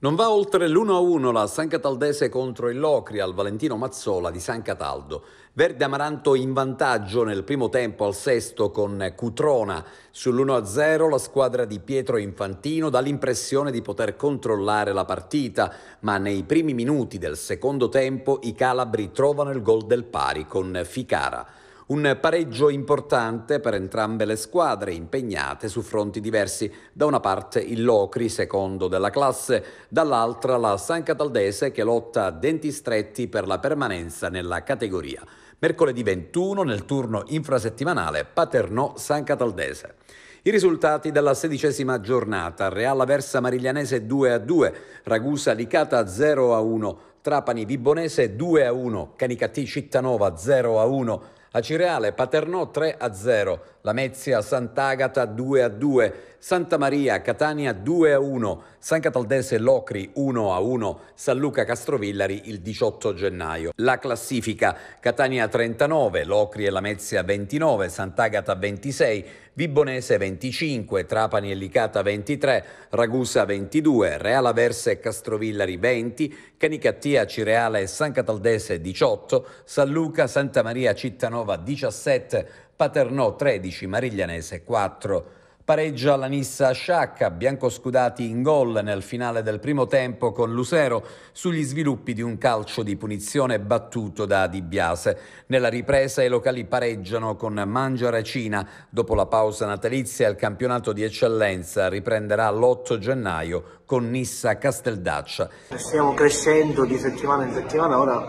Non va oltre l'1-1 la San Cataldese contro il Locri al Valentino Mazzola di San Cataldo. Verde Amaranto in vantaggio nel primo tempo al sesto con Cutrona. Sull'1-0 la squadra di Pietro Infantino dà l'impressione di poter controllare la partita, ma nei primi minuti del secondo tempo i calabri trovano il gol del pari con Ficara. Un pareggio importante per entrambe le squadre impegnate su fronti diversi. Da una parte il Locri, secondo della classe, dall'altra la San Cataldese che lotta a denti stretti per la permanenza nella categoria. Mercoledì 21 nel turno infrasettimanale Paternò-San Cataldese. I risultati della sedicesima giornata, Real Versa Mariglianese 2 a 2, Ragusa Licata 0 a 1, Trapani Vibonese 2 a 1, Canicattì Cittanova 0 a 1, a Cireale Paternò 3 a 0, Lamezia Sant'Agata 2 a 2, Santa Maria Catania 2 a 1, San Cataldese Locri 1 a 1, San Luca Castrovillari il 18 gennaio. La classifica Catania 39, Locri e Lamezia 29, Sant'Agata 26, Vibonese 25, Trapani e Licata 23, Ragusa 22, Reala Verse e Castrovillari 20, Canicattia, Cireale e San Cataldese 18, San Luca, Santa Maria Cittanova 17, Paternò 13, Mariglianese 4. Pareggia la Nissa Sciacca, biancoscudati in gol nel finale del primo tempo con Lusero sugli sviluppi di un calcio di punizione battuto da Di Biase. Nella ripresa i locali pareggiano con Mangiaracina. Dopo la pausa natalizia il campionato di eccellenza riprenderà l'8 gennaio con Nissa Casteldaccia. Stiamo crescendo di settimana in settimana, ora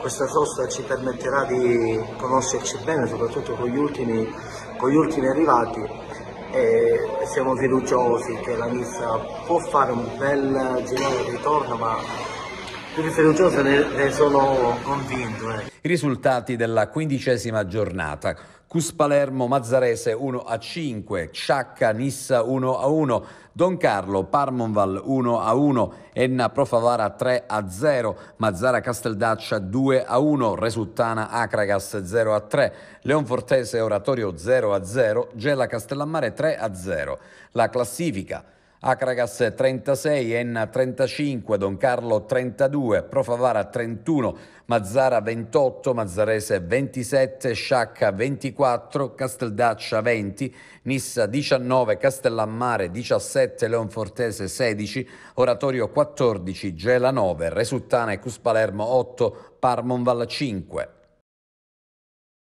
questa sosta ci permetterà di conoscerci bene, soprattutto con gli ultimi, con gli ultimi arrivati e siamo fiduciosi che la Nissa può fare un bel girato di ritorno ma pure fiducioso, ne, ne sono convinto. Eh. I risultati della quindicesima giornata. Cus Palermo Mazzarese 1 a 5, Sciacca Nissa 1 a 1, Don Carlo Parmonval 1 a 1, Enna Profavara 3 a 0, Mazzara Casteldaccia 2 a 1, Resultana Acragas 0 a 3, Leonfortese Oratorio 0 a 0, Gela Castellammare 3 a 0. La classifica Acragas 36, Enna 35, Don Carlo 32, Profavara 31, Mazzara 28, Mazzarese 27, Sciacca 24, Casteldaccia 20, Nissa 19, Castellammare 17, Leonfortese 16, Oratorio 14, Gela 9, Resuttana e Cuspalermo 8, Parmonval 5.